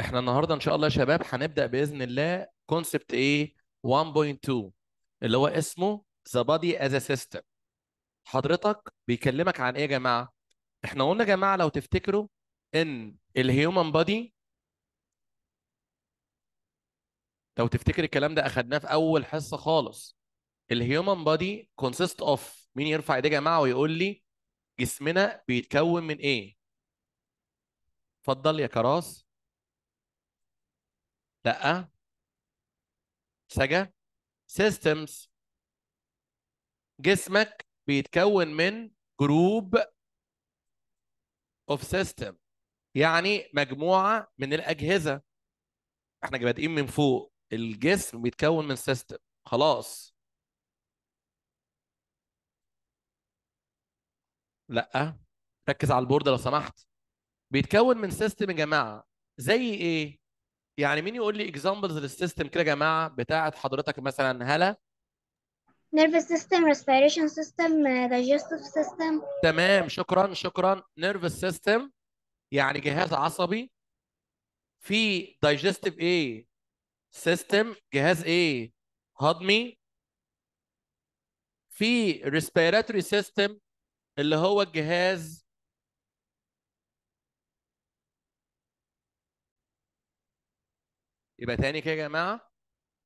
احنا النهارده ان شاء الله يا شباب هنبدا باذن الله كونسبت ايه 1.2 اللي هو اسمه ذا بادي از ا سيستم حضرتك بيكلمك عن ايه يا جماعه احنا قلنا يا جماعه لو تفتكروا ان الهيومن بادي لو تفتكر الكلام ده اخدناه في اول حصه خالص الهيومن بادي كونسيست اوف مين يرفع ايديه يا جماعه ويقول لي جسمنا بيتكون من ايه اتفضل يا كراس لا سجا سيستمز جسمك بيتكون من جروب اوف سيستم يعني مجموعه من الاجهزه احنا بادئين من فوق الجسم بيتكون من سيستم خلاص لا ركز على البورد لو سمحت بيتكون من سيستم يا جماعه زي ايه يعني مين يقول لي اكزامبلز للسيستم كده يا جماعه بتاعه حضرتك مثلا هلا نيرفس سيستم ريسبيريشن سيستم دايجستيف سيستم تمام شكرا شكرا نيرفس سيستم يعني جهاز عصبي في دايجستيف ايه سيستم جهاز ايه هضمي في ريسبيراتوري سيستم اللي هو الجهاز يبقى تاني كده يا جماعه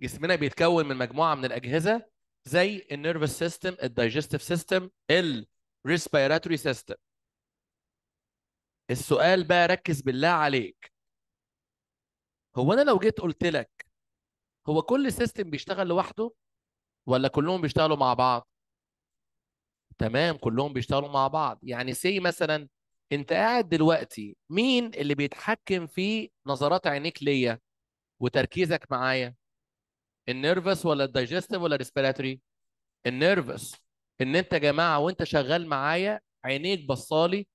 جسمنا بيتكون من مجموعه من الاجهزه زي النيرفس سيستم الدايجستيف سيستم الريسبيراتوري سيستم السؤال بقى ركز بالله عليك هو انا لو جيت قلت لك هو كل سيستم بيشتغل لوحده ولا كلهم بيشتغلوا مع بعض تمام كلهم بيشتغلوا مع بعض يعني سي مثلا انت قاعد دلوقتي مين اللي بيتحكم في نظرات عينيك ليا وتركيزك معايا النيرفس ولا الدايجستيف ولا الريسبيراتوري النيرفس ان انت يا جماعه وانت شغال معايا عينيك بصالي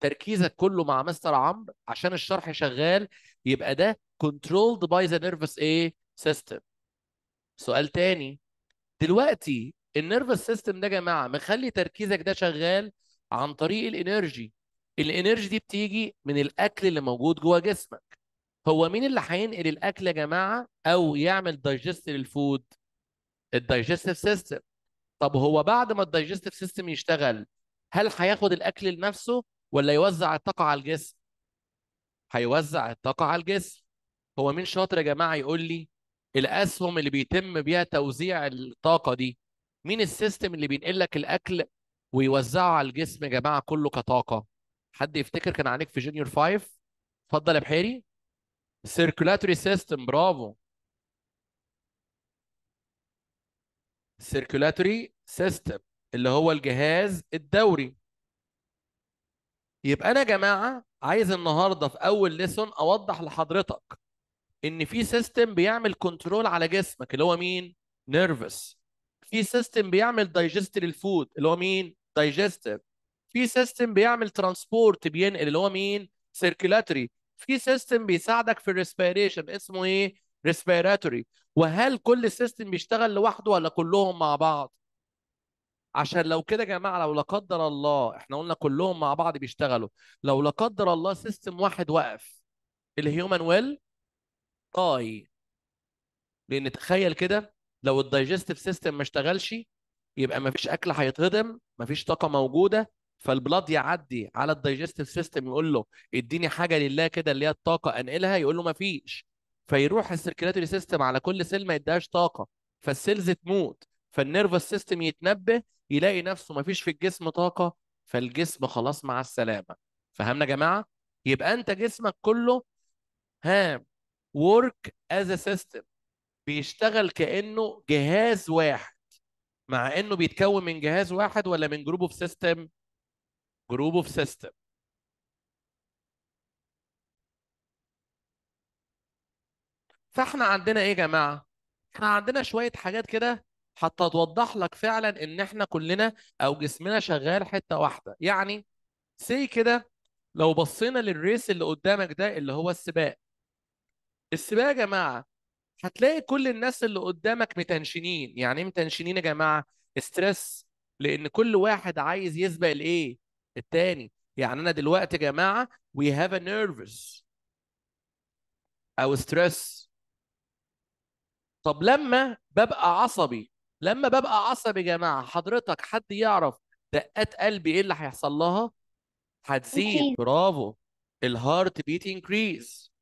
تركيزك كله مع مستر عمرو عشان الشرح شغال يبقى ده كنترولد باي ذا نيرفس ايه سيستم سؤال تاني دلوقتي النيرفس سيستم ده يا جماعه مخلي تركيزك ده شغال عن طريق الانرجي الانرجي دي بتيجي من الاكل اللي موجود جوه جسمك هو مين اللي هينقل الاكل يا جماعه او يعمل دايجست للفود الدايجستيف سيستم طب هو بعد ما الدايجستيف سيستم يشتغل هل هياخد الاكل لنفسه ولا يوزع الطاقه على الجسم هيوزع الطاقه على الجسم هو مين شاطر يا جماعه يقول لي الاسهم اللي بيتم بيها توزيع الطاقه دي مين السيستم اللي بينقل لك الاكل ويوزعه على الجسم يا جماعه كله كطاقه حد يفتكر كان عليك في جونيور 5 اتفضل يا بحيري السيركولاتوري سيستم برافو السيركولاتوري سيستم اللي هو الجهاز الدوري يبقى انا يا جماعه عايز النهارده في اول ليسون اوضح لحضرتك ان في سيستم بيعمل كنترول على جسمك اللي هو مين نيرفس في سيستم بيعمل دايجست للفود اللي هو مين دايجستيف في سيستم بيعمل ترانسبورت بينقل اللي هو مين سيركيلاتري في سيستم بيساعدك في الريسبيريشن اسمه ايه؟ ريسبيراتوري وهل كل سيستم بيشتغل لوحده ولا كلهم مع بعض؟ عشان لو كده يا جماعه لو لا قدر الله احنا قلنا كلهم مع بعض بيشتغلوا لو لا قدر الله سيستم واحد وقف الهيومن ويل طاي لان تخيل كده لو الدايجستيف سيستم ما اشتغلش يبقى ما فيش اكل هيتهضم ما فيش طاقه موجوده فالبلاد يعدي على الدايجستيف سيستم يقول له اديني حاجه لله كده اللي هي الطاقه انقلها يقول له ما فيش فيروح السيركيلاتوري سيستم على كل سيل ما يديهاش طاقه فالسيلز تموت فالنيرفس سيستم يتنبه يلاقي نفسه ما فيش في الجسم طاقه فالجسم خلاص مع السلامه فهمنا يا جماعه يبقى انت جسمك كله هام ورك از ا سيستم بيشتغل كانه جهاز واحد مع انه بيتكون من جهاز واحد ولا من جروب اوف سيستم جروب اوف سيستم فاحنا عندنا ايه يا جماعه احنا عندنا شويه حاجات كده حتى توضح لك فعلا ان احنا كلنا او جسمنا شغال حته واحده يعني سي كده لو بصينا للريس اللي قدامك ده اللي هو السباق السباق يا جماعه هتلاقي كل الناس اللي قدامك متنشنين يعني ايه متنشنين يا جماعه ستريس لان كل واحد عايز يسبق الايه التاني يعني انا دلوقتي يا جماعه وي هاف ا نيرفس او ستريس طب لما ببقى عصبي لما ببقى عصبي يا جماعه حضرتك حد يعرف دقات قلبي ايه اللي هيحصل لها هتزيد برافو الهارت بيت انكريز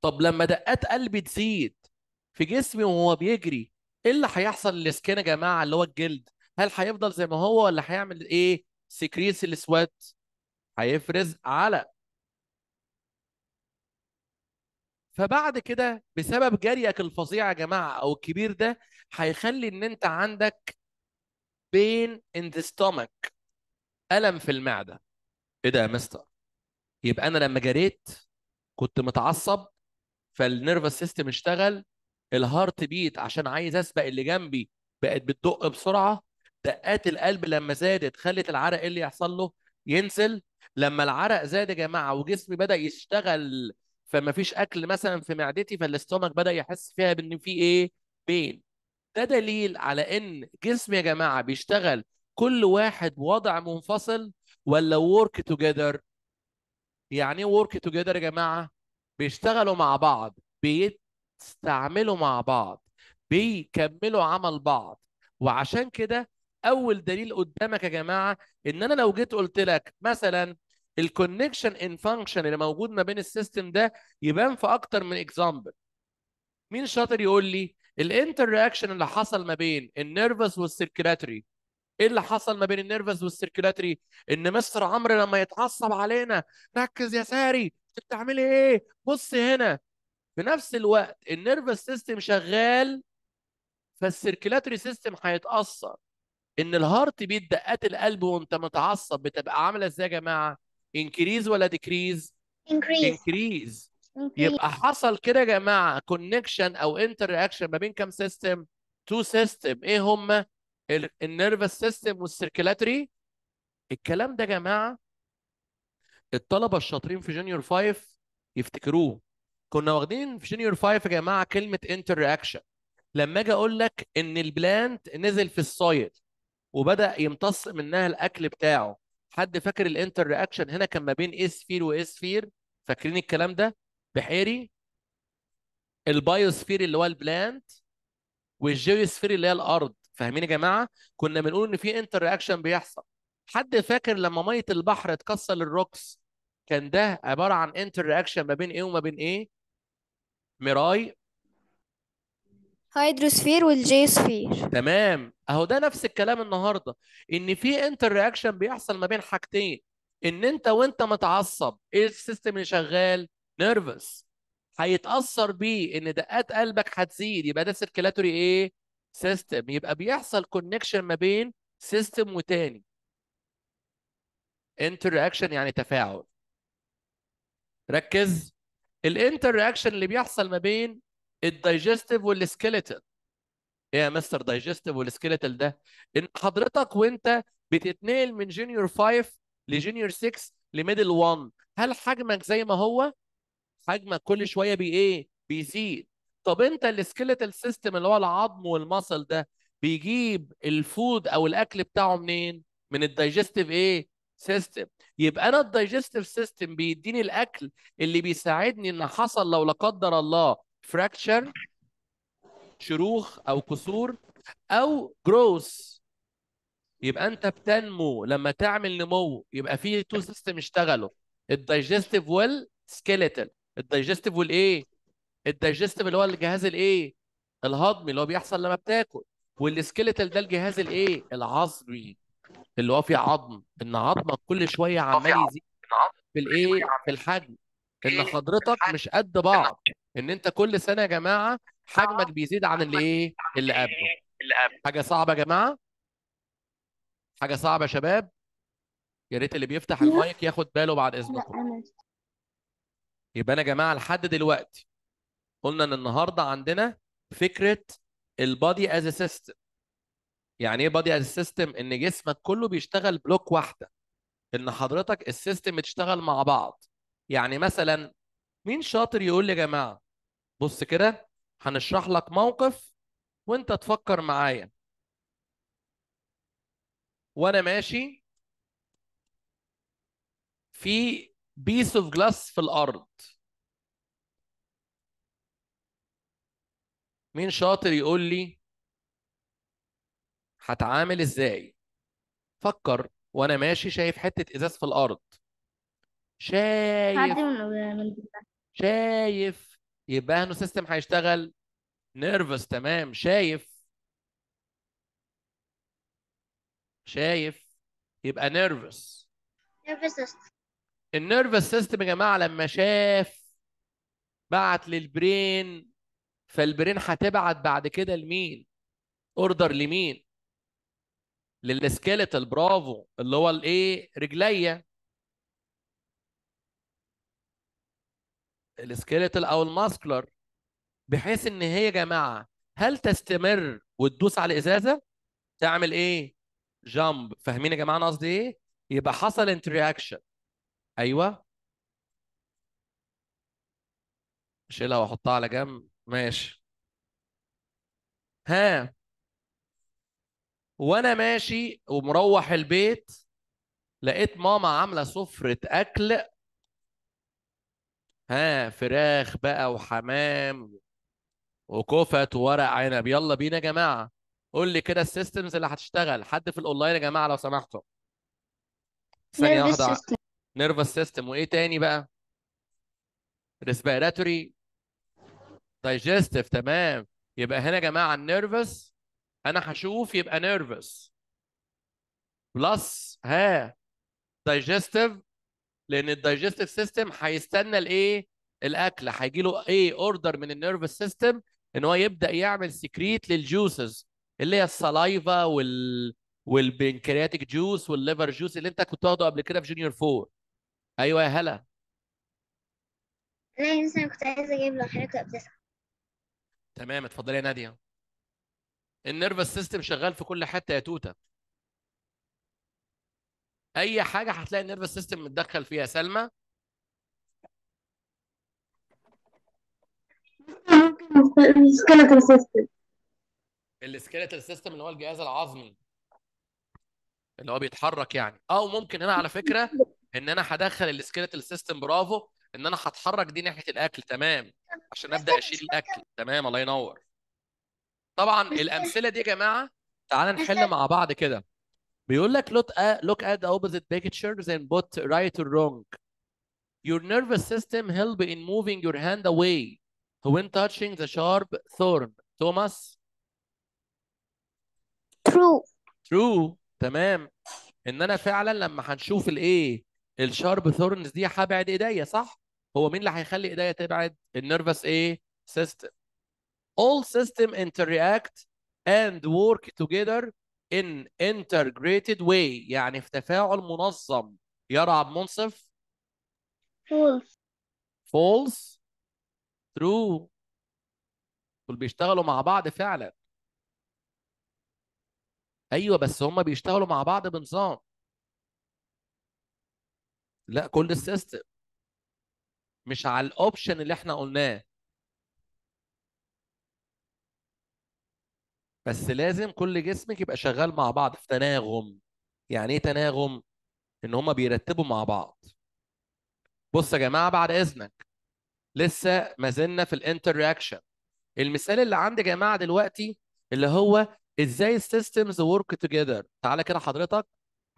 طب لما دقات قلبي تزيد في جسمي وهو بيجري ايه اللي هيحصل للسكين يا جماعه اللي هو الجلد هل هيفضل زي ما هو ولا هيعمل ايه؟ سكريس السوات هيفرز على فبعد كده بسبب جريك الفظيع يا جماعه او الكبير ده هيخلي ان انت عندك بين ان ذا ستومك الم في المعده ايه ده يا مستر يبقى انا لما جريت كنت متعصب فالنيرفس سيستم اشتغل الهارت بيت عشان عايز اسبق اللي جنبي بقت بتدق بسرعه دقات القلب لما زادت خلت العرق اللي يحصل له ينزل لما العرق زاد يا جماعه وجسمي بدا يشتغل فما فيش اكل مثلا في معدتي فالاستومك بدا يحس فيها بان في ايه بين ده دليل على ان جسمي يا جماعه بيشتغل كل واحد وضع منفصل ولا ورك توجذر يعني ايه ورك توجذر يا جماعه بيشتغلوا مع بعض بيستعملوا مع بعض بيكملوا عمل بعض وعشان كده اول دليل قدامك يا جماعه ان انا لو جيت قلت لك مثلا الكونكشن ان فانكشن اللي موجود ما بين السيستم ده يبان في اكتر من اكزامبل مين شاطر يقول لي الانتر رياكشن اللي حصل ما بين النيرفس والسيركيلاتري ايه اللي حصل ما بين النيرفس والسيركيلاتري ان مستر عمرو لما يتعصب علينا ركز يا ساري انت بتعملي ايه بص هنا في نفس الوقت النيرفس سيستم شغال فالسيركيلاتري سيستم هيتاثر ان الهارت بيت دقات القلب وانت متعصب بتبقى عامله ازاي يا جماعه انكريز ولا ديكريز انكريز انكريز يبقى حصل كده يا جماعه كونكشن او انتر رياكشن ما بين كام سيستم تو سيستم ايه هم النيرفس سيستم والسيركلاتري الكلام ده يا جماعه الطلبه الشاطرين في جونيور 5 يفتكروه كنا واخدين في جونيور 5 يا جماعه كلمه انتر رياكشن لما اجي اقول لك ان البلانت نزل في السايل وبدا يمتص منها الاكل بتاعه حد فاكر الانتر رياكشن هنا كان ما بين واس فير فاكرين الكلام ده بحيري البايوسفير اللي هو البلانت والجيوسفير اللي هي الارض فاهمين يا جماعه كنا بنقول ان في انتر رياكشن بيحصل حد فاكر لما ميه البحر اتكسر الروكس كان ده عباره عن انتر رياكشن ما بين ايه وما بين ايه ميراي هيدروسفير والجيوسفير تمام اهو ده نفس الكلام النهارده ان في انتر رياكشن بيحصل ما بين حاجتين ان انت وانت متعصب ايه السيستم اللي شغال نيرفس هيتاثر بيه ان دقات قلبك هتزيد يبقى ده سيركيلاتوري ايه سيستم يبقى بيحصل كونكشن ما بين سيستم وتاني انتر رياكشن يعني تفاعل ركز الانتر رياكشن اللي بيحصل ما بين الدايجستيف والسكيلتال ايه يا مستر دايجستيف والسكيلتال ده ان حضرتك وانت بتتنقل من جونيور 5 لجونيور 6 لميدل 1 هل حجمك زي ما هو حجمك كل شويه بي ايه بيزيد طب انت السكيلتال سيستم اللي هو العظم والمصل ده بيجيب الفود او الاكل بتاعه منين من الدايجستيف ايه سيستم يبقى انا الدايجستيف سيستم بيديني الاكل اللي بيساعدني ان حصل لو لا قدر الله فراكشر شروخ او كسور او جروث يبقى انت بتنمو لما تعمل نمو يبقى في تو سيستم اشتغلوا الدايجستيف والسكيلتال الدايجستيف والايه الدايجستيف اللي هو الجهاز الايه الهضمي اللي هو بيحصل لما بتاكل والسكيلتال ده الجهاز الايه العصبي اللي هو فيه عظم ان عظمك كل شويه عمال يزيد في الايه في الحجم ان حضرتك إيه؟ مش قد بعض ان انت كل سنه يا جماعه حجمك آه، بيزيد عن اللي ايه اللي قبله حاجه صعبه يا جماعه حاجه صعبه يا شباب يا ريت اللي بيفتح المايك ياخد باله بعد اذنكم يبقى انا يا جماعه لحد دلوقتي قلنا ان النهارده عندنا فكره البادي از سيستم يعني ايه بادي از سيستم ان جسمك كله بيشتغل بلوك واحده ان حضرتك السيستم بتشتغل مع بعض يعني مثلا مين شاطر يقول لي يا جماعه بص كده هنشرح لك موقف وانت تفكر معايا وانا ماشي في بيس اوف جلاس في الارض مين شاطر يقول لي هتعامل ازاي فكر وانا ماشي شايف حته ازاز في الارض شايف شايف يبقى انه سيستم هيشتغل نيرفس تمام شايف شايف يبقى نيرفس النيرفس سيستم يا جماعه لما شاف بعت للبرين فالبرين هتبعت بعد كده لمين؟ اوردر لمين؟ للسكيلتال برافو اللي هو الايه؟ رجليا السكيلتال او الماسكلر بحيث ان هي يا جماعه هل تستمر وتدوس على الازازه تعمل ايه جامب فاهمين يا جماعه انا قصدي ايه يبقى حصل انترياكشن ايوه اشيلها واحطها على جنب ماشي ها وانا ماشي ومروح البيت لقيت ماما عامله سفره اكل ها فراخ بقى وحمام وكفت وورق عنب يلا بينا يا جماعه قول لي كده السيستمز اللي هتشتغل حد في الاونلاين يا جماعه لو سمحتوا ثانيه nervous واحده system نيرفس سيستم وايه تاني بقى ريسبيراتوري دايجستيف تمام يبقى هنا يا جماعه النيرفس انا هشوف يبقى نيرفس بلس ها دايجستيف لان الدايجستيف سيستم هيستنى الايه الاكل هيجي له ايه اوردر من النيرفس سيستم ان هو يبدا يعمل سكريت للجوسز اللي هي السلايفا وال والبنكرياتيك جوس والليفر جوس اللي انت كنت واخده قبل كده في جونيور 4 ايوه يا هلا انا لسه كنت عايز اجيب لحضرتك ابتسامه تمام اتفضلي يا ناديه النيرفس سيستم شغال في كل حته يا توته اي حاجه هتلاقي النيرفس سيستم متدخل فيها سلمى ممكن السكيلتال سيستم سيستم اللي هو الجهاز العظمي اللي هو بيتحرك يعني او ممكن هنا على فكره ان انا هدخل السكيلتال سيستم برافو ان انا هتحرك دي ناحيه الاكل تمام عشان ابدا اشيل الاكل تمام الله ينور طبعا الامثله دي يا جماعه تعال نحل مع بعض كده بيقول لك look at, look at the opposite pictures and put right or wrong. Your nervous system help in moving your hand away when touching the sharp thorn. توماس True. True. تمام. ان انا فعلا لما هنشوف الايه الشارب ثورنز دي هبعد ايديا صح؟ هو مين اللي هيخلي ايديا تبعد؟ النيرفس ايه؟ سيستم. All system interact and work together in integrated way يعني في تفاعل منظم يرعى منصف false false true دول بيشتغلوا مع بعض فعلا ايوه بس هم بيشتغلوا مع بعض بنظام لا كل السيستم مش على الاوبشن اللي احنا قلناه بس لازم كل جسمك يبقى شغال مع بعض في تناغم يعني ايه تناغم ان هما بيرتبوا مع بعض بص يا جماعه بعد اذنك لسه ما زلنا في رياكشن المثال اللي عندي يا جماعه دلوقتي اللي هو ازاي السيستمز ورك توجذر تعالى كده حضرتك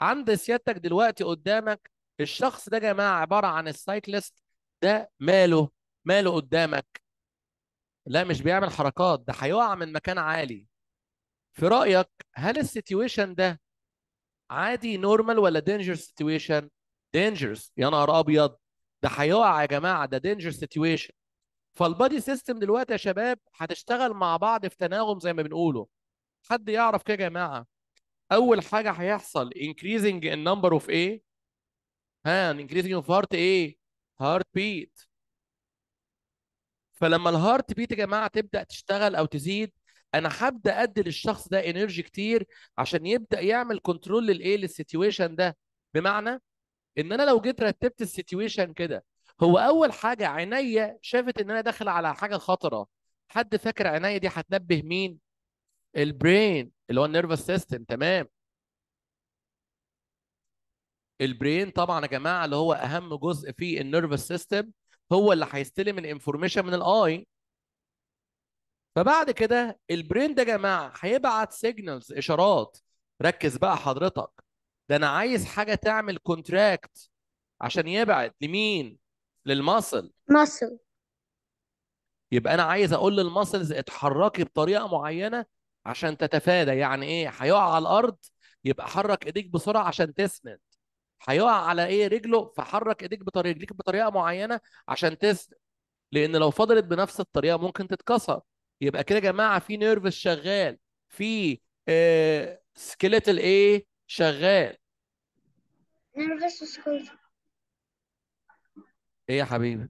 عند سيادتك دلوقتي قدامك الشخص ده يا جماعه عباره عن السايكلست ده ماله ماله قدامك لا مش بيعمل حركات ده هيقع من مكان عالي في رايك هل السيتويشن ده عادي نورمال ولا دينجر سيتويشن دينجرز يا نهار ابيض ده هيقع يا جماعه ده دينجر سيتويشن فالبادي سيستم دلوقتي يا شباب هتشتغل مع بعض في تناغم زي ما بنقوله حد يعرف كده يا جماعه اول حاجه هيحصل increasing النمبر اوف ايه ها increasing اوف هارت ايه هارت بيت فلما الهارت بيت يا جماعه تبدا تشتغل او تزيد انا هبدا ادي للشخص ده انرجي كتير عشان يبدا يعمل كنترول للايه للسيتويشن ده بمعنى ان انا لو جيت رتبت السيتويشن كده هو اول حاجه عينيا شافت ان انا داخل على حاجه خطره حد فاكر عينيا دي هتنبه مين البرين اللي هو النيرفس سيستم تمام البرين طبعا يا جماعه اللي هو اهم جزء في النيرفس سيستم هو اللي هيستلم الانفورميشن من الاي فبعد كده البرين ده يا جماعه هيبعت سيجنالز اشارات ركز بقى حضرتك ده انا عايز حاجه تعمل كونتراكت عشان يبعت لمين للمصل مصل يبقى انا عايز اقول للمصلز اتحركي بطريقه معينه عشان تتفادى يعني ايه هيقع على الارض يبقى حرك ايديك بسرعه عشان تسند هيقع على ايه رجله فحرك ايديك بطريقه رجليك بطريقه معينه عشان تسند لان لو فضلت بنفس الطريقه ممكن تتكسر يبقى كده يا جماعه في نيرفس شغال في آه، سكيلتال ايه شغال نيرفس وسكيلتال ايه يا حبيبي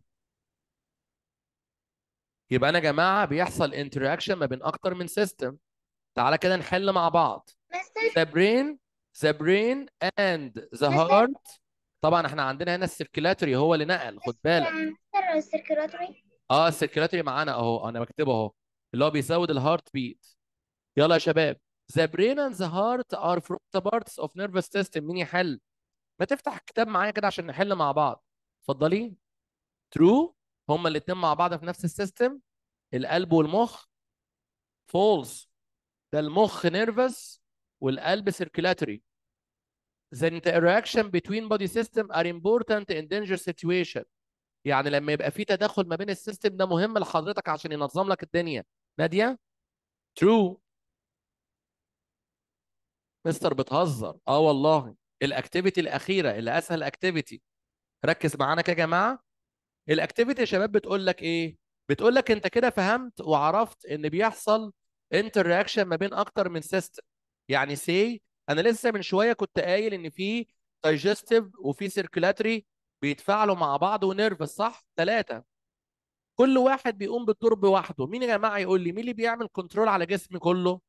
يبقى انا يا جماعه بيحصل انتراكشن ما بين اكتر من سيستم تعالى كده نحل مع بعض ذا برين ذا برين اند ذا هارت طبعا احنا عندنا هنا السيركيلاتوري هو اللي نقل خد بالك السيركيلاتوري اه السيركيلاتوري معانا اهو انا بكتبه اهو اللي هو بيزود الهارت بيت يلا يا شباب the brain and the heart are from the parts of nervous system مين يحل ما تفتح الكتاب معايا كده عشان نحل مع بعض اتفضلي ترو هما الاثنين مع بعض في نفس السيستم القلب والمخ فولس ده المخ نيرفس والقلب circulatory the interaction between body system are important in danger situation يعني لما يبقى في تداخل ما بين السيستم ده مهم لحضرتك عشان ينظم لك الدنيا ناديه ترو مستر بتهزر اه والله الاكتيفيتي الاخيره اللي اسهل اكتيفيتي ركز معانا كده يا جماعه الاكتيفيتي يا شباب بتقول لك ايه بتقول لك انت كده فهمت وعرفت ان بيحصل انتر ما بين اكتر من سيستم يعني سي انا لسه من شويه كنت قايل ان في دايجستيف وفي سيركولاتري بيتفاعلوا مع بعض ونيرف صح ثلاثه كل واحد بيقوم بالدور بوحده مين يا جماعه يقول لي مين اللي بيعمل كنترول على جسمي كله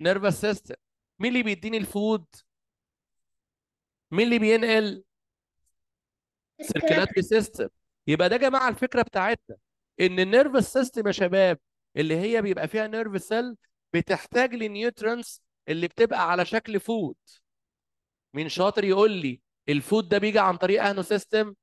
نيرفس سيستم مين اللي بيديني الفود مين اللي بينقل سيركيلاتري سيستم يبقى ده يا جماعه الفكره بتاعتنا ان النيرفس سيستم يا شباب اللي هي بيبقى فيها نيرف سيل بتحتاج لنيوترنس اللي بتبقى على شكل فود مين شاطر يقول لي الفود ده بيجي عن طريق انو سيستم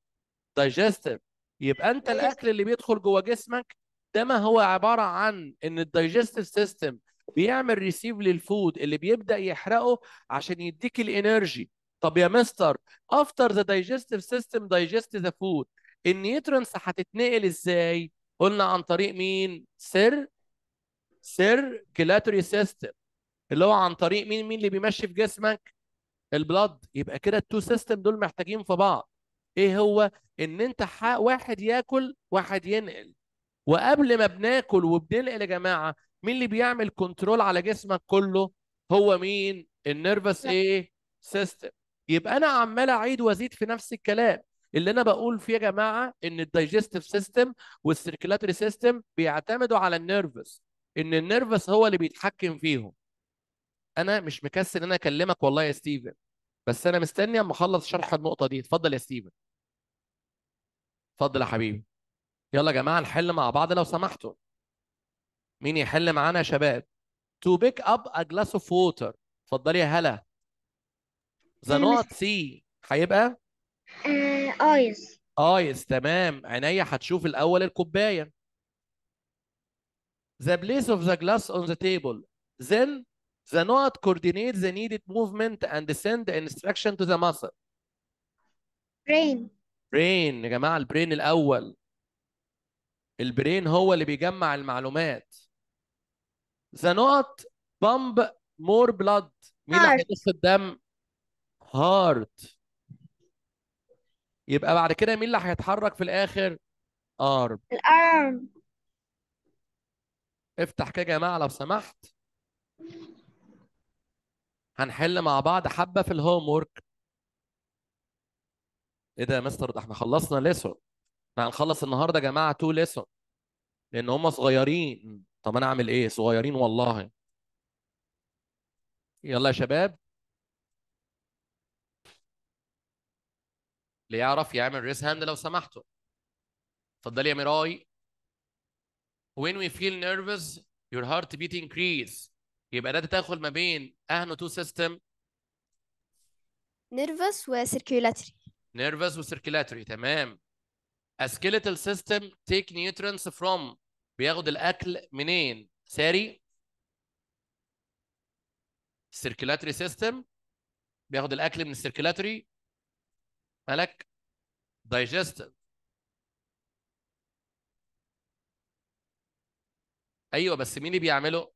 دايجستيف يبقى انت الاكل اللي بيدخل جوه جسمك ده ما هو عباره عن ان الدايجستيف سيستم بيعمل ريسيف للفود اللي بيبدا يحرقه عشان يديك الانرجي طب يا مستر افتر ذا دايجستيف سيستم دايجست ذا فود النيوترنس هتتنقل ازاي قلنا عن طريق مين سر سر كيلاتري سيستم اللي هو عن طريق مين مين اللي بيمشي في جسمك البلد يبقى كده التو سيستم دول محتاجين في بعض ايه هو ان انت حق واحد ياكل واحد ينقل وقبل ما بناكل وبننقل يا جماعه مين اللي بيعمل كنترول على جسمك كله هو مين النيرفس ايه سيستم يبقى انا عمال اعيد وازيد في نفس الكلام اللي انا بقول فيه يا جماعه ان الدايجستيف سيستم والسيركيلاتوري سيستم بيعتمدوا على النيرفس ان النيرفس هو اللي بيتحكم فيهم انا مش مكسل ان انا اكلمك والله يا ستيفن بس انا مستني اما اخلص شرح النقطه دي اتفضل يا ستيفن اتفضل يا حبيبي يلا يا جماعه نحل مع بعض لو سمحتوا مين يحل معانا يا شباب to pick up a glass of water اتفضلي يا هلا the not see هيبقى ايس ايس تمام عينيا هتشوف الاول الكوبايه the place of the glass on the table then the not coordinate the needed movement and send instruction to the muscle brain برين يا جماعه البرين الاول البرين هو اللي بيجمع المعلومات ذا نوت بامب مور بلاد مين اللي هيقص الدم هارت يبقى بعد كده مين اللي هيتحرك في الاخر ارم الارم افتح كده يا جماعه لو سمحت هنحل مع بعض حبه في الهوم ورك ايه ده يا مستر ده احنا خلصنا ليسون احنا هنخلص النهارده يا جماعه تو ليسون لان هم صغيرين طب انا اعمل ايه صغيرين والله يلا يا شباب اللي يعرف يعمل ريس هاند لو سمحتوا اتفضلي يا ميراي when we feel nervous your heart beat increase يبقى ده تدخل ما بين اهنو تو سيستم nervous و circulatory نيرفس وسيركيلاتوري تمام اسكيليتال سيستم تيك نيوترينز فروم بياخد الاكل منين ساري السيركيلاتوري سيستم بياخد الاكل من السيركيلاتوري مالك دايجستيف ايوه بس مين اللي بيعمله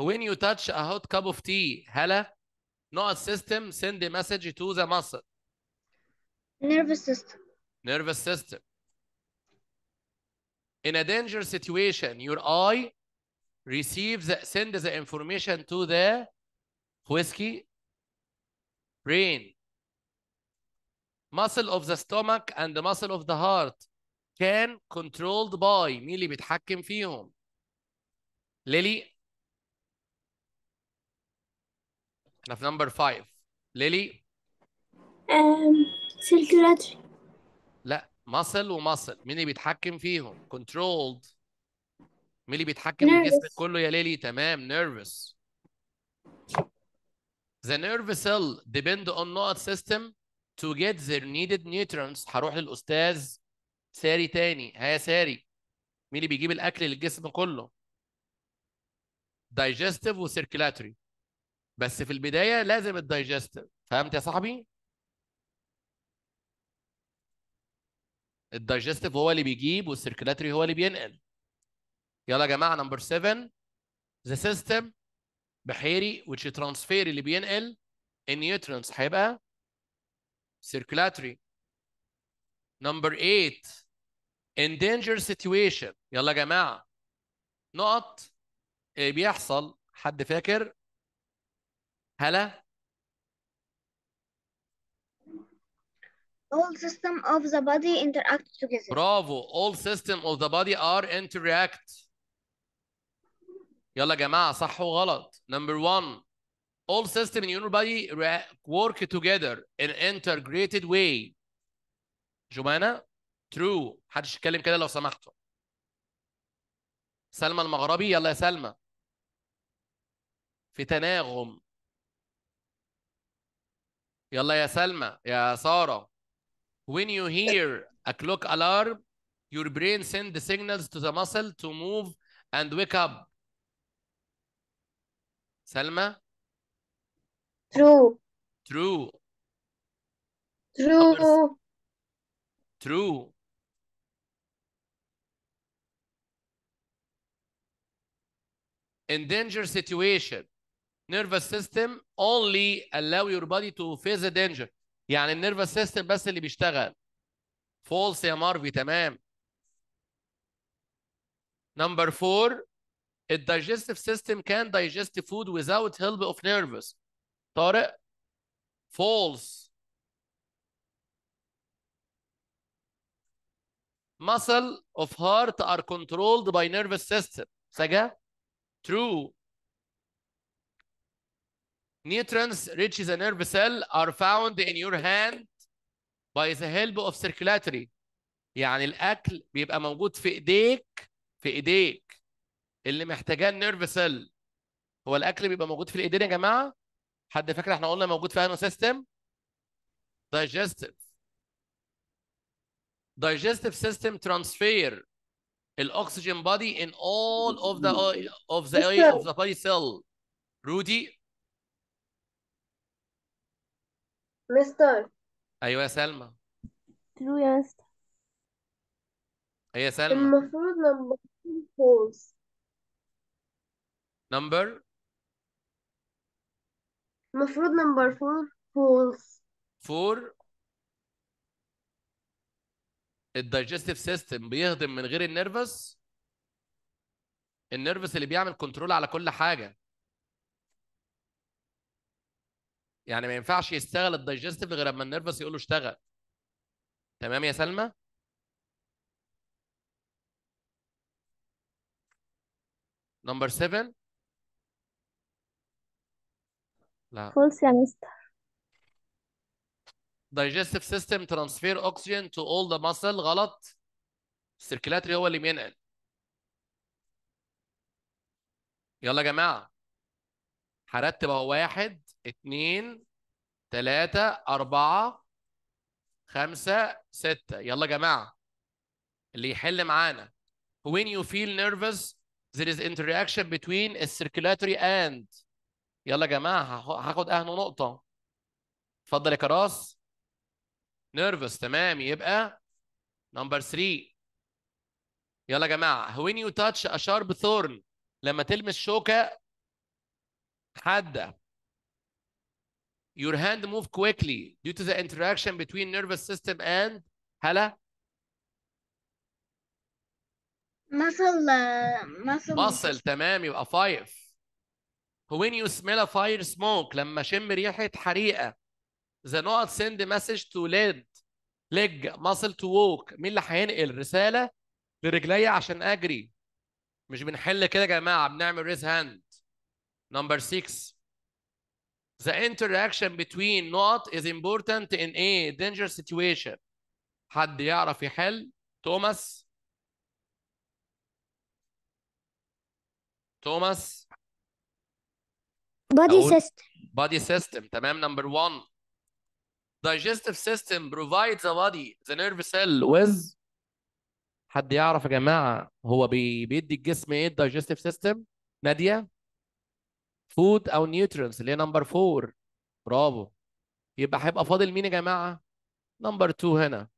when you touch a hot cup of tea هلا نوع system send a message to the muscle Nervous system. Nervous system. In a danger situation, your eye receives, sends the information to the whiskey brain. Muscle of the stomach and the muscle of the heart can controlled by مين اللي بيتحكم فيهم؟ ليلي احنا في نمبر 5 ليلي um. circulatory لا muscle وماسل مين اللي بيتحكم فيهم controlled مين اللي بيتحكم في الجسم كله يا ليلي تمام nervous the nervous cell depend on nervous system to get their needed nutrients هروح للاستاذ ساري تاني ها يا ساري مين اللي بيجيب الاكل للجسم كله digestive وcirculatory بس في البدايه لازم الدايجستيف فهمت يا صاحبي الدايجستيف هو اللي بيجيب والسيركيلاتري هو اللي بينقل يلا يا جماعه نمبر 7 ذا سيستم بحيري which ترانسفير اللي بينقل النيوترونز هيبقى circulatory نمبر 8 in danger situation يلا يا جماعه نقط آه، بيحصل حد فاكر هلا all system of the body interact together. برافو all system of the body are interact. يلا يا جماعة صح وغلط. Number one all system in your body work together in integrated way. جمانة true محدش يتكلم كده لو سمحتوا. سلمى المغربي يلا يا سلمى. في تناغم. يلا يا سلمى يا ساره When you hear a clock alarm, your brain sends the signals to the muscle to move and wake up. Salma? True. True. True. True. In danger situation, nervous system only allow your body to face the danger. يعني النيرفس سيستم بس اللي بيشتغل فولس يا مارفي تمام نمبر 4 الدايجستيف سيستم كان دايجست فود without help of nervous طارق فولس muscle of heart are controlled by nervous system سجا true Neutrons reaches the nerve cell are found in your hand by the help of circulatory يعني الاكل بيبقى موجود في ايديك في ايديك اللي محتاجاه النيرف سيل هو الاكل بيبقى موجود في الايدين يا جماعه حد فاكر احنا قلنا موجود في انو سيستم digestive digestive system transfer الاكسجين body in all of the of the of the body cell رودي مستر ايوه يا سلمى لو يا مستر يا سلمى المفروض نمبر فولس نمبر المفروض نمبر فور فولس فور الدايجستيف سيستم بيهضم من غير النيرفس النيرفس اللي بيعمل كنترول على كل حاجه يعني ما ينفعش يشتغل الدايجستيف غير لما النيرفس يقول له اشتغل تمام يا سلمى نمبر 7 لا يا مستر digestive system transfer oxygen to all the muscle غلط السيركيلاتري هو اللي بينقل يلا يا جماعه هرتب اهو واحد اتنين تلاتة أربعة خمسة ستة يلا جماعة اللي يحل معانا when you feel nervous there is interaction between a circulatory and يلا جماعة هاخد أهنا نقطة اتفضل يا كراس nervous تمام يبقى number three يلا جماعة when you touch a sharp thorn لما تلمس شوكة حادة Your hand move quickly due to the interaction between nervous system and هلا muscle muscle muscle تمام يبقى fire. When you smell a fire smoke لما شم ريحة حريقة the not send message to lead leg muscle to walk مين اللي هينقل رسالة لرجلي عشان أجري مش بنحل كده يا جماعة بنعمل raise hand number six The interaction between not is important in a dangerous situation. حد يعرف يحل توماس توماس body system body system تمام number 1 digestive system provides the body the nerve cell with حد يعرف يا جماعه هو بيدي الجسم ايه digestive system؟ ناديه فود او نيوترينز اللي هي نمبر 4 برافو يبقى هيبقى فاضل مين يا جماعه نمبر 2 هنا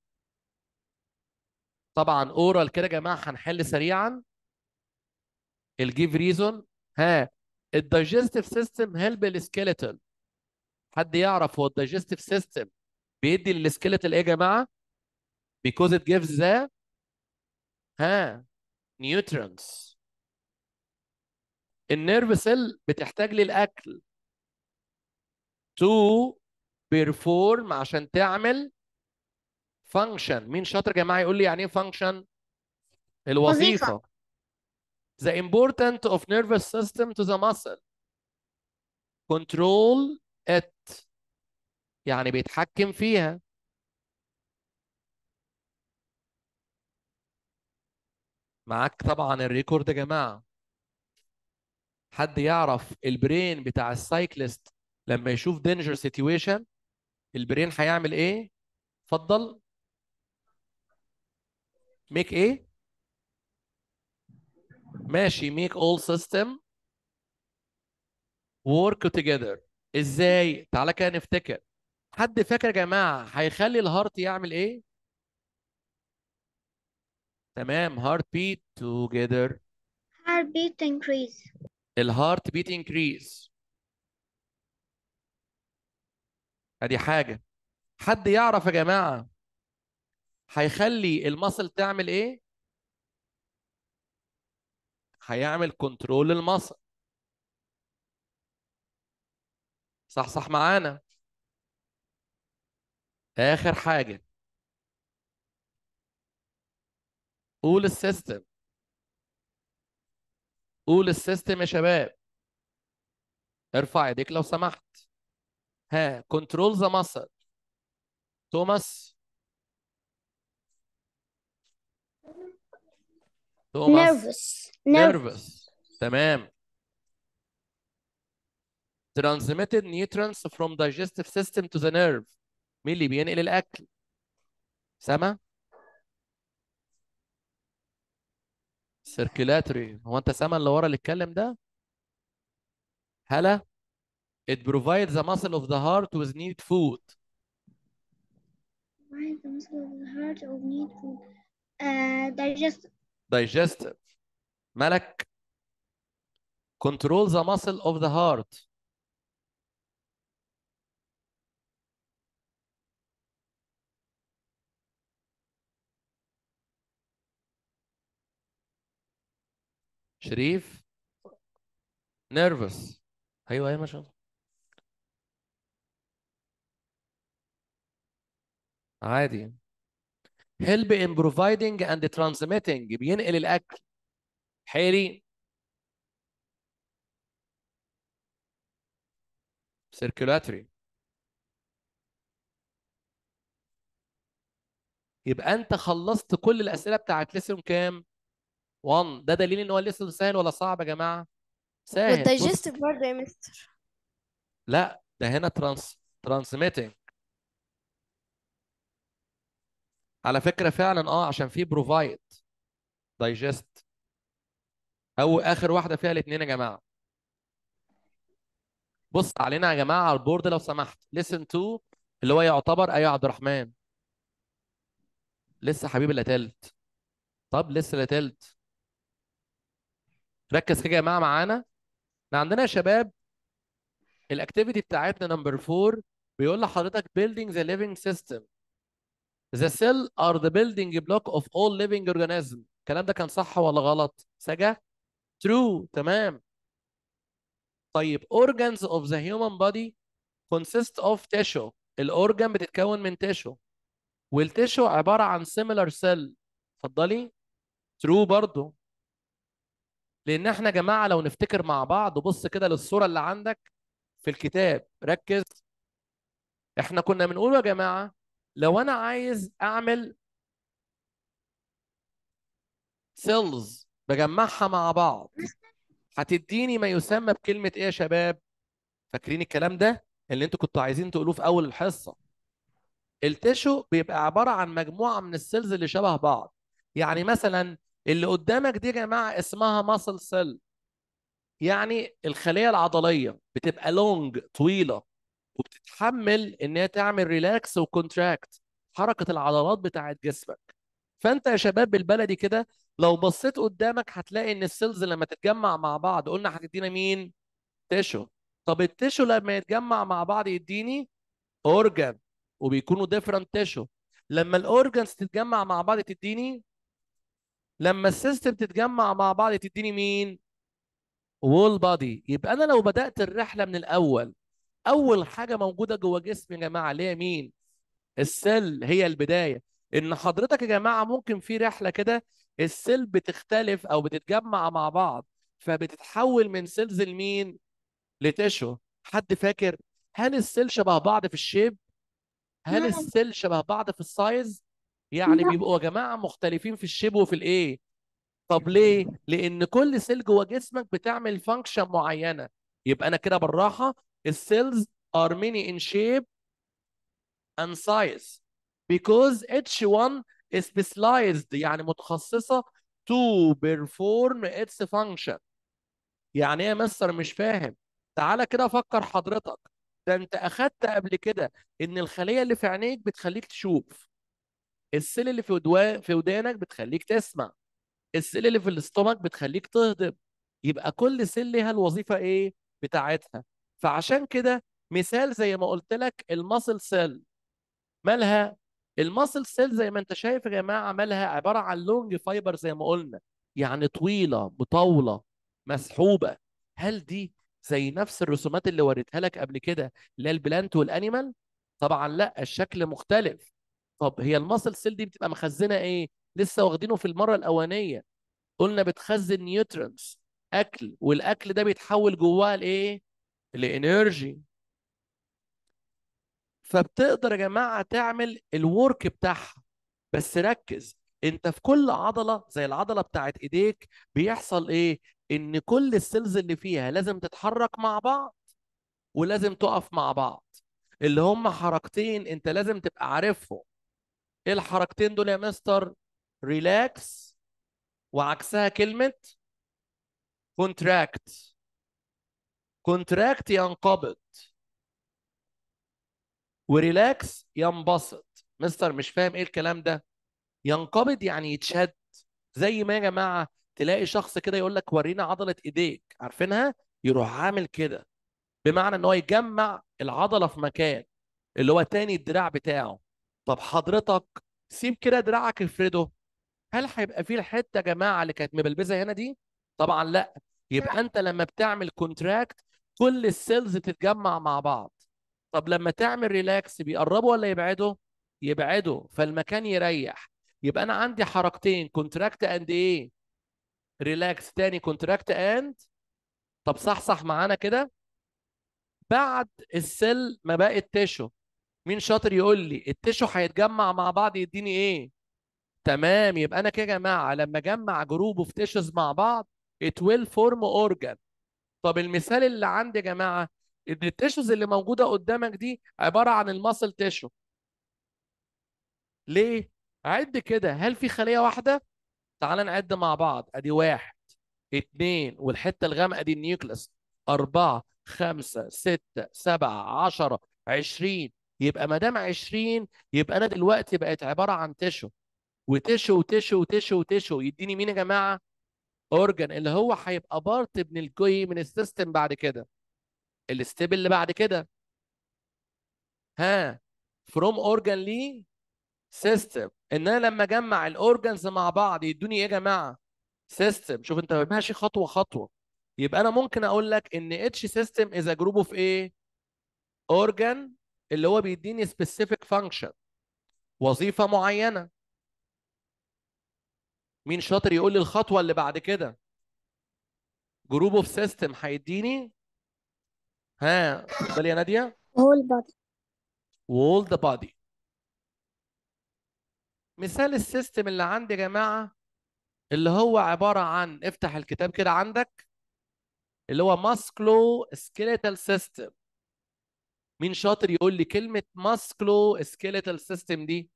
طبعا اورال كده يا جماعه هنحل سريعا الجيف ريزون ها الدايجستيف سيستم هيلب السكيلتال حد يعرف هو الدايجستيف سيستم بيدي للسكيلتال ايه يا جماعه because it gives the ها nutrients النيرف سيل بتحتاج للاكل تو بيرفورم عشان تعمل فانكشن مين شاطر يا جماعه يقول لي يعني ايه فانكشن الوظيفه the importance of nervous system to the muscle control it يعني بيتحكم فيها معاك طبعا الريكورد يا جماعه حد يعرف البرين بتاع السايكلست لما يشوف دينجر سيتويشن البرين هيعمل ايه اتفضل ميك ايه ماشي ميك اول سيستم ورك توجذر ازاي تعالى كده نفتكر حد فاكر يا جماعه هيخلي الهارت يعمل ايه تمام هارت بيت توجذر بيت انكريز الهارت بيت انكريز ادي حاجه حد يعرف يا جماعه هيخلي المصل تعمل ايه هيعمل كنترول للمصل صح صح معانا اخر حاجه قول السيستم قول السيستم يا شباب ارفع ايديك لو سمحت ها كنترول ذا ماسل توماس توماس نيرفس نيرفس تمام transmitted nutrients from digestive system to the nerve مين اللي بينقل الاكل سما سيركيلاتوري هو انت سامع اللي ورا اللي اتكلم ده هلا it provides the muscle of the heart with need food digestive digestive control the muscle of the heart شريف نيرفس ايوه ايوه ما شاء الله عادي help in providing and transmitting بينقل الاكل حيري circulatory يبقى انت خلصت كل الاسئله بتاعت ليسون كام 1 ده دليل ان هو لسه سهل ولا صعب يا جماعه سهل والدايجستيف برضه يا مستر لا ده هنا ترانس ترانسميتنج على فكره فعلا اه عشان في بروفايد دايجست او اخر واحده فيها الاثنين يا جماعه بص علينا يا جماعه على البورد لو سمحت ليسن تو اللي هو يعتبر ايوه عبد الرحمن لسه حبيبي لا تلت طب لسه لا تلت ركز كده يا جماعه معانا احنا عندنا يا شباب الاكتيفيتي بتاعتنا نمبر 4 بيقول لحضرتك building the living system the cell are the building block of all living organism الكلام ده كان صح ولا غلط سجا ترو تمام طيب organs of the human body consist of tissue الاورجان بتتكون من tissue والتيشو عباره عن similar cell اتفضلي ترو برضو لان احنا يا جماعه لو نفتكر مع بعض بص كده للصوره اللي عندك في الكتاب ركز احنا كنا بنقول يا جماعه لو انا عايز اعمل سيلز بجمعها مع بعض هتديني ما يسمى بكلمه ايه يا شباب فاكرين الكلام ده اللي انتوا كنتوا عايزين تقولوه في اول الحصه التشو بيبقى عباره عن مجموعه من السيلز اللي شبه بعض يعني مثلا اللي قدامك دي يا جماعه اسمها ماسل سيل يعني الخليه العضليه بتبقى لونج طويله وبتتحمل ان هي تعمل ريلاكس وكونتراكت حركه العضلات بتاعه جسمك فانت يا شباب بالبلدي كده لو بصيت قدامك هتلاقي ان السيلز لما تتجمع مع بعض قلنا هتدينا مين تيشو طب التيشو لما يتجمع مع بعض يديني اورجان وبيكونوا ديفرنت تيشو لما الاورجانز تتجمع مع بعض تديني لما السيستم تتجمع مع بعض تديني مين؟ وول بادي يبقى انا لو بدات الرحله من الاول اول حاجه موجوده جوه جسمي يا جماعه اللي هي مين؟ السيل هي البدايه ان حضرتك يا جماعه ممكن في رحله كده السيل بتختلف او بتتجمع مع بعض فبتتحول من سيلز لمين؟ لتشو حد فاكر هل السيل شبه بعض في الشيب؟ هل نعم. السيل شبه بعض في السايز؟ يعني بيبقوا يا جماعه مختلفين في الشيب وفي الايه طب ليه لان كل سيل جوه جسمك بتعمل فانكشن معينه يبقى انا كده بالراحه السيلز ار ميني ان شيب اند سايز بيكوز اتش 1 is specialized يعني متخصصه to perform its function يعني ايه يا مستر مش فاهم تعالى كده فكر حضرتك ده انت اخدت قبل كده ان الخليه اللي في عينيك بتخليك تشوف السيل اللي في في ودانك بتخليك تسمع السيل اللي في الاستومك بتخليك تهضم يبقى كل سيل ليها الوظيفه ايه بتاعتها فعشان كده مثال زي ما قلت لك الماسل سيل مالها الماسل سيل زي ما انت شايف يا جماعه مالها عباره عن لونج فايبر زي ما قلنا يعني طويله مطوله مسحوبه هل دي زي نفس الرسومات اللي وريتها لك قبل كده للبلانت والانيمال طبعا لا الشكل مختلف طب هي الماسل سيل دي بتبقى مخزنه ايه؟ لسه واخدينه في المره الاولانيه قلنا بتخزن نيوترينز اكل والاكل ده بيتحول جواه لايه؟ لانرجي فبتقدر يا جماعه تعمل الورك بتاعها بس ركز انت في كل عضله زي العضله بتاعت ايديك بيحصل ايه؟ ان كل السيلز اللي فيها لازم تتحرك مع بعض ولازم تقف مع بعض اللي هم حركتين انت لازم تبقى عارفهم ايه الحركتين دول يا مستر ريلاكس وعكسها كلمه كونتراكت كونتراكت ينقبض وريلاكس ينبسط مستر مش فاهم ايه الكلام ده ينقبض يعني يتشد زي ما يا جماعه تلاقي شخص كده يقول لك ورينا عضله ايديك عارفينها يروح عامل كده بمعنى ان هو يجمع العضله في مكان اللي هو تاني الدراع بتاعه طب حضرتك سيب كده دراعك افرده هل هيبقى فيه الحته يا جماعه اللي كانت مبلبزه هنا دي طبعا لا يبقى انت لما بتعمل كونتراكت كل السيلز تتجمع مع بعض طب لما تعمل ريلاكس بيقربوا ولا يبعدوا يبعدوا فالمكان يريح يبقى انا عندي حركتين كونتراكت اند ايه ريلاكس تاني كونتراكت اند طب صحصح معانا كده بعد السيل ما بقت تشو مين شاطر يقول لي التشو هيتجمع مع بعض يديني ايه تمام يبقى انا كده يا جماعه لما اجمع جروب اوف تيشوز مع بعض ات ويل فورم اورجان طب المثال اللي عندي يا جماعه ان التيشوز اللي موجوده قدامك دي عباره عن الماسل تيشو ليه عد كده هل في خليه واحده تعال نعد مع بعض ادي واحد اتنين والحته الغامقه دي النيوكلس اربعه خمسه سته سبعه عشره عشرين يبقى ما دام 20 يبقى انا دلوقتي بقت عباره عن تشو وتشو وتشو وتشو وتشو يديني مين يا جماعه؟ اورجن اللي هو هيبقى بارت من الجوي من السيستم بعد كده الستيب اللي بعد كده ها فروم اورجن لي سيستم ان انا لما اجمع الاورجنز مع بعض يدوني ايه يا جماعه؟ سيستم شوف انت ماشي خطوه خطوه يبقى انا ممكن اقول لك ان اتش سيستم از جروب اوف ايه؟ اورجن اللي هو بيديني سبيسيفيك فانكشن وظيفه معينه مين شاطر يقول لي الخطوه اللي بعد كده جروب اوف سيستم هيديني ها اتفضلي يا ناديه وول بادي وول ذا بادي مثال السيستم اللي عندي يا جماعه اللي هو عباره عن افتح الكتاب كده عندك اللي هو ماسكلو سكيليتال سيستم مين شاطر يقول لي كلمه ماسكلو سكيلتال سيستم دي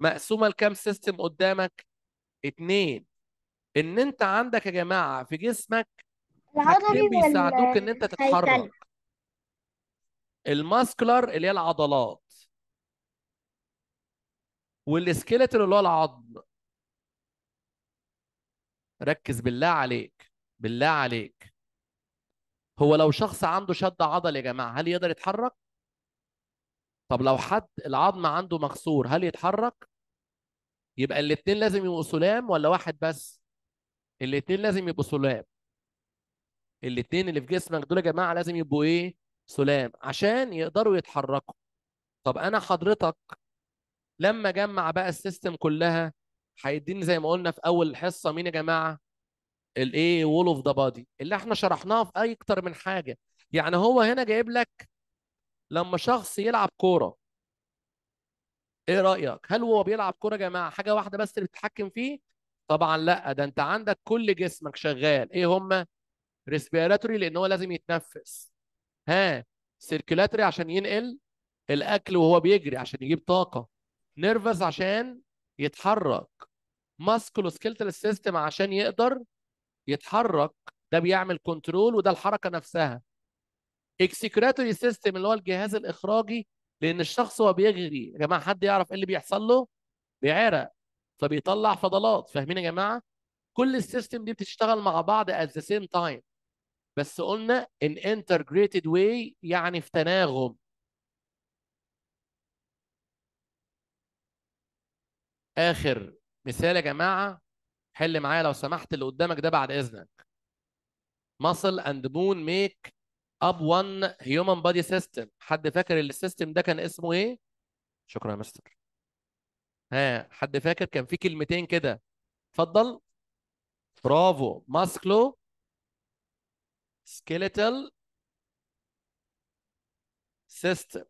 مقسومه لكام سيستم قدامك اتنين ان انت عندك يا جماعه في جسمك العضلي بيساعدوك ان انت تتحرك الماسكلر اللي هي العضلات والسكيلتال اللي هو العظم ركز بالله عليك بالله عليك هو لو شخص عنده شد عضلي يا جماعه هل يقدر يتحرك طب لو حد العظم عنده مكسور هل يتحرك؟ يبقى الاثنين لازم يبقوا سلام ولا واحد بس؟ الاثنين لازم يبقوا سلام. الاثنين اللي في جسمك دول يا جماعه لازم يبقوا ايه؟ سلام عشان يقدروا يتحركوا. طب انا حضرتك لما اجمع بقى السيستم كلها هيديني زي ما قلنا في اول حصه مين يا جماعه؟ الايه؟ وول اوف ذا بادي اللي احنا شرحناها في اكتر من حاجه. يعني هو هنا جايب لك لما شخص يلعب كوره ايه رايك هل هو بيلعب كوره يا جماعه حاجه واحده بس اللي بتتحكم فيه طبعا لا ده انت عندك كل جسمك شغال ايه هم ريسبيراتوري لان هو لازم يتنفس ها سيركيلاتوري عشان ينقل الاكل وهو بيجري عشان يجيب طاقه نيرفز عشان يتحرك ماسكولو سكيلتال سيستم عشان يقدر يتحرك ده بيعمل كنترول وده الحركه نفسها اكسكريتوري سيستم اللي هو الجهاز الاخراجي لان الشخص هو بيجري يا جماعه حد يعرف ايه اللي بيحصل له؟ بيعرق فبيطلع فضلات فاهمين يا جماعه؟ كل السيستم دي بتشتغل مع بعض at the same time بس قلنا in integrated way يعني في تناغم اخر مثال يا جماعه حل معايا لو سمحت اللي قدامك ده بعد اذنك muscle and bone make اب 1 هيومن بادي سيستم حد فاكر السيستم ده كان اسمه ايه شكرا يا مستر ها حد فاكر كان في كلمتين كده اتفضل برافو ماسكلو سكيليتال سيستم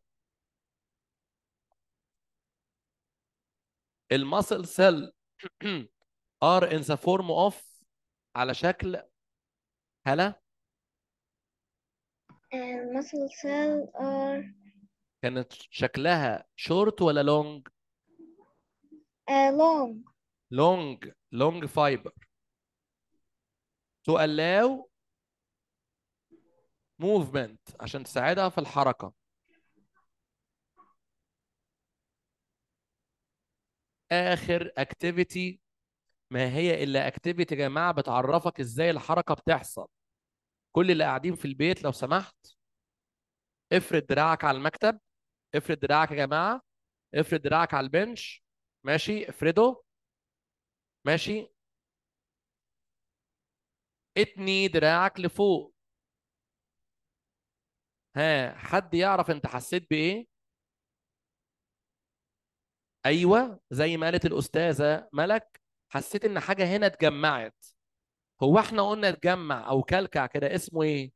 المسل سيل ار ان ذا فورم اوف على شكل هلا muscle كانت شكلها شورت ولا لونج؟ uh, long long long fiber to allow movement عشان تساعدها في الحركة آخر activity ما هي إلا activity يا جماعة بتعرفك إزاي الحركة بتحصل كل اللي قاعدين في البيت لو سمحت افرد دراعك على المكتب افرد دراعك يا جماعه افرد دراعك على البنش ماشي افرده ماشي اتني دراعك لفوق ها حد يعرف انت حسيت بايه ايوه زي ما قالت الاستاذه ملك حسيت ان حاجه هنا اتجمعت هو احنا قلنا اتجمع او كلكع كده اسمه ايه؟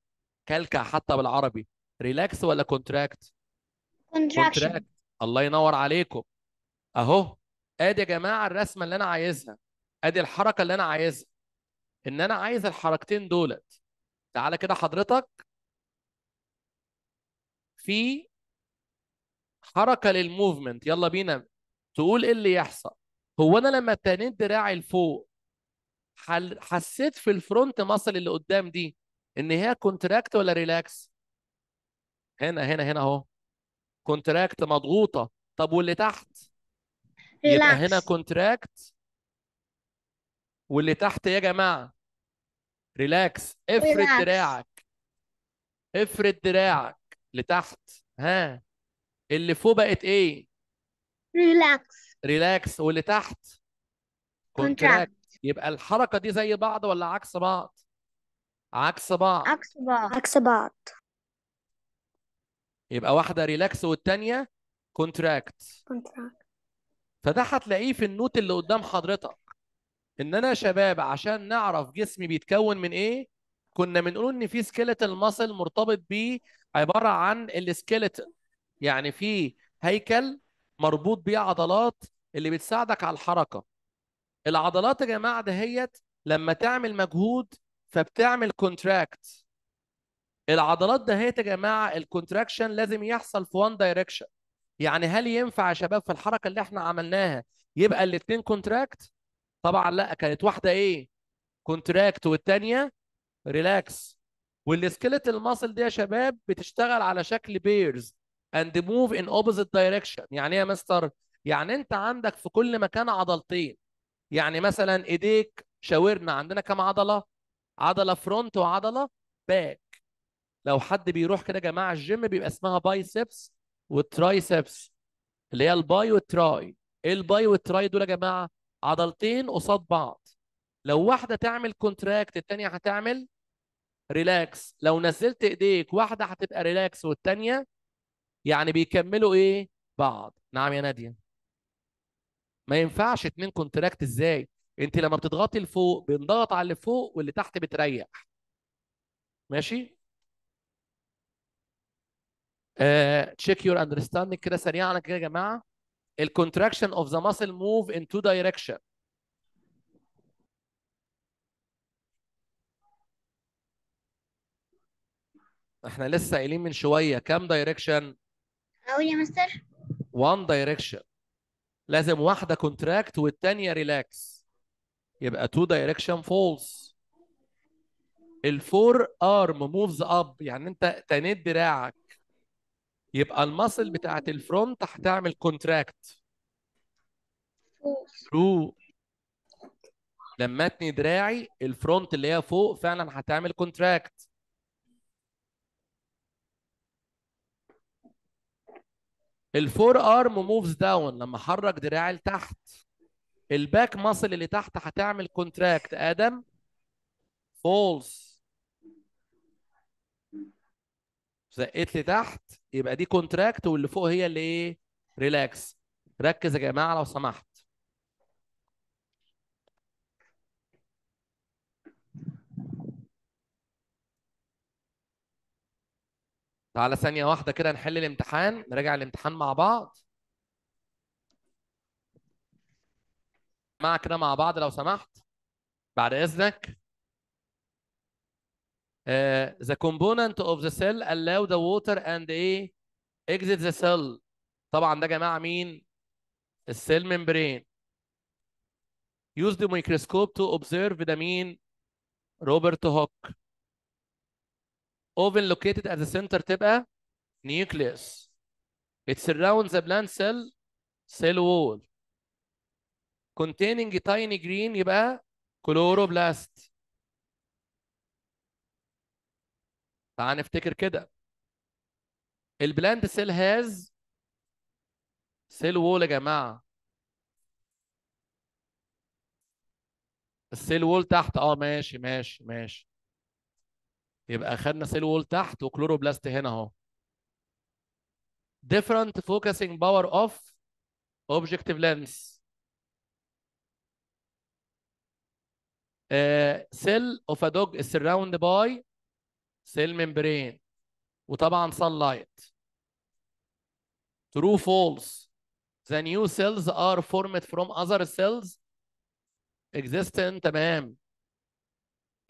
كلكع حتى بالعربي ريلاكس ولا كونتراكت؟ كونتراكت الله ينور عليكم اهو ادي يا جماعه الرسمه اللي انا عايزها ادي الحركه اللي انا عايزها ان انا عايز الحركتين دولت تعالى كده حضرتك في حركه للموفمنت يلا بينا تقول ايه اللي يحصل هو انا لما تنيت دراعي لفوق حل... حسيت في الفرونت ماسل اللي قدام دي ان هي كونتراكت ولا ريلاكس هنا هنا هنا اهو كونتراكت مضغوطه طب واللي تحت ريلاكس. يبقى هنا كونتراكت واللي تحت يا جماعه ريلاكس افرد دراعك افرد دراعك لتحت ها اللي فوق بقت ايه ريلاكس ريلاكس واللي تحت كونتراكت يبقى الحركه دي زي بعض ولا عكس بعض عكس بعض عكس بعض عكس بعض يبقى واحده ريلاكس والتانيه كونتراكت كونتراكت فده هتلاقيه في النوت اللي قدام حضرتك ان انا يا شباب عشان نعرف جسمي بيتكون من ايه كنا بنقول ان في سكيلتال ماسل مرتبط بيه عباره عن السكيلت يعني في هيكل مربوط بيه عضلات اللي بتساعدك على الحركه العضلات يا جماعه دهيت لما تعمل مجهود فبتعمل كونتراكت العضلات دهيت يا جماعه الكونتراكشن لازم يحصل في وان دايركشن يعني هل ينفع يا شباب في الحركه اللي احنا عملناها يبقى الاثنين كونتراكت طبعا لا كانت واحده ايه كونتراكت والثانيه ريلاكس والسكيلت ماسل دي يا شباب بتشتغل على شكل بيرز اند موف ان اوبوزيت دايركشن يعني ايه يا مستر يعني انت عندك في كل مكان عضلتين يعني مثلا ايديك شاورنا عندنا كم عضله عضله فرونت وعضله باك لو حد بيروح كده يا جماعه الجيم بيبقى اسمها بايسبس والترايسبس اللي هي الباي والتراي ايه الباي والتراي دول يا جماعه عضلتين قصاد بعض لو واحده تعمل كونتراكت الثانيه هتعمل ريلاكس لو نزلت ايديك واحده هتبقى ريلاكس والثانيه يعني بيكملوا ايه بعض نعم يا ناديه ما ينفعش اتنين كونتراكت ازاي انت لما بتضغطي لفوق بنضغط على اللي فوق واللي تحت بتريح ماشي تشيك يور اندرستاندينج كده سريعا كده يا جماعه الكونتراكشن اوف ذا ماسل موف ان تو دايركشن احنا لسه قايلين من شويه كام دايركشن؟ قوي يا مستر 1 دايركشن لازم واحده كونتراكت والتانيه ريلاكس يبقى تو دايركشن فولس الفور ارم موفز اب يعني انت تنيت دراعك يبقى المصل بتاعت الفرونت هتعمل كونتراكت ترو لما اتني دراعي الفرونت اللي هي فوق فعلا هتعمل كونتراكت الفور ارم موفز داون لما حرك دراعي لتحت الباك ماسل اللي تحت هتعمل كونتراكت ادم فولس زقيت لتحت يبقى دي كونتراكت واللي فوق هي اللي ايه ريلاكس ركز يا جماعه لو سمحت تعالى ثانية واحدة كده نحل الامتحان نراجع الامتحان مع بعض مع كده مع بعض لو سمحت بعد إذنك Uh, the component of the cell allow the water and a exit the cell طبعا ده جماعه مين السيل membrane use the microscope to observe ده مين روبرت هوك oven located at the center تبقى nucleus it surrounds the plant cell cell wall containing tiny green يبقى chloroplast تعال نفتكر كده البلاند سيل هاز سيل وول يا جماعه السيل وول تحت اه ماشي ماشي ماشي يبقى خدنا سيل وول تحت وكلوروبلاست هنا اهو different focusing power of objective lens uh, cell of a dog is surrounded by cell membrane وطبعا sunlight true false the new cells are formed from other cells existent تمام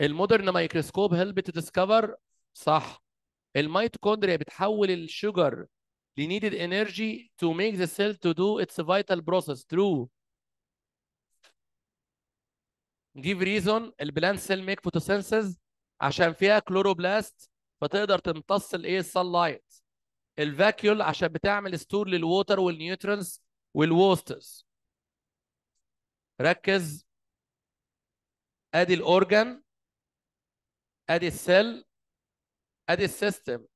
المودرن مايكروسكوب هيلب تديسكفر صح الميتوكوندريا بتحول الشجر لنيدد انرجي تو to make the cell to do its vital process true ريزون reason البلانت سيل ميك فوتوسينثيز عشان فيها كلوروبلاست فتقدر تمتص الايه الصن لايت الفاكيول عشان بتعمل ستور للووتر والنيوترنس والووسترز ركز ادي الاورجن At a cell, at a system